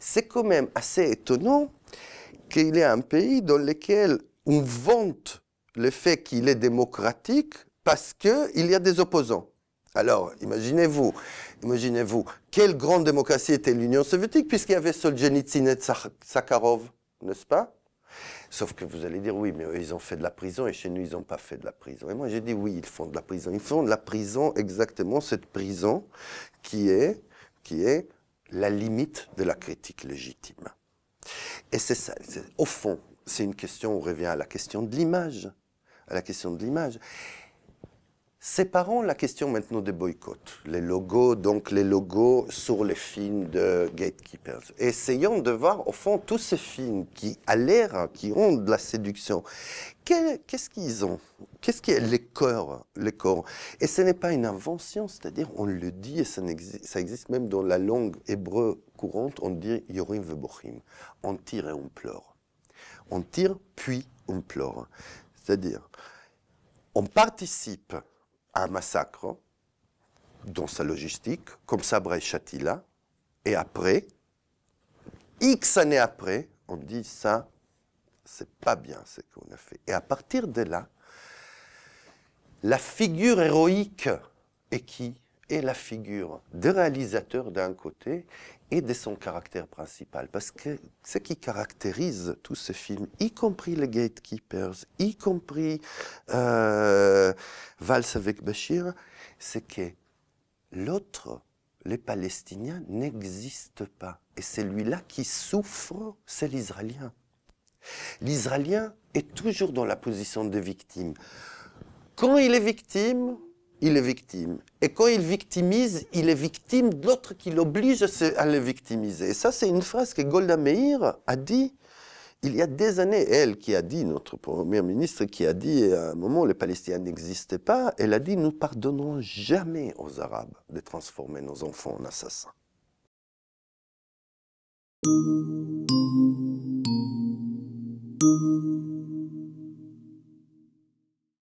C'est quand même assez étonnant qu'il y ait un pays dans lequel on vante le fait qu'il est démocratique parce qu'il y a des opposants. Alors, imaginez-vous, imaginez-vous, quelle grande démocratie était l'Union soviétique puisqu'il y avait Solzhenitsyn et Sakharov, n'est-ce pas Sauf que vous allez dire, oui, mais ils ont fait de la prison et chez nous, ils n'ont pas fait de la prison. Et moi, j'ai dit, oui, ils font de la prison. Ils font de la prison exactement cette prison qui est, qui est la limite de la critique légitime. Et c'est ça, au fond, c'est une question, on revient à la question de l'image, à la question de l'image. Séparons la question maintenant des boycotts, les logos, donc les logos sur les films de Gatekeepers. Essayons de voir au fond tous ces films qui à l'air, qui ont de la séduction. Qu'est-ce qu'ils ont Qu'est-ce qui est les corps, les corps Et ce n'est pas une invention, c'est-à-dire on le dit et ça, existe, ça existe même dans la langue hébreu courante, on dit Yorim Vebochim. On tire et on pleure. On tire puis on pleure. C'est-à-dire, on participe un massacre dans sa logistique, comme Sabra et Shatila, et après, X années après, on dit ça, c'est pas bien ce qu'on a fait. Et à partir de là, la figure héroïque est qui Est la figure de réalisateur d'un côté et de son caractère principal. Parce que ce qui caractérise tous ces films, y compris les Gatekeepers, y compris euh, valse avec Bachir, c'est que l'autre, les Palestiniens, n'existent pas. Et celui-là qui souffre, c'est l'Israélien. L'Israélien est toujours dans la position de victime. Quand il est victime, il est victime. Et quand il victimise, il est victime de l'autre qui l'oblige à le victimiser. Et ça, c'est une phrase que Golda Meir a dit il y a des années, elle qui a dit, notre premier ministre qui a dit à un moment les Palestiniens n'existaient pas, elle a dit nous pardonnerons jamais aux Arabes de transformer nos enfants en assassins.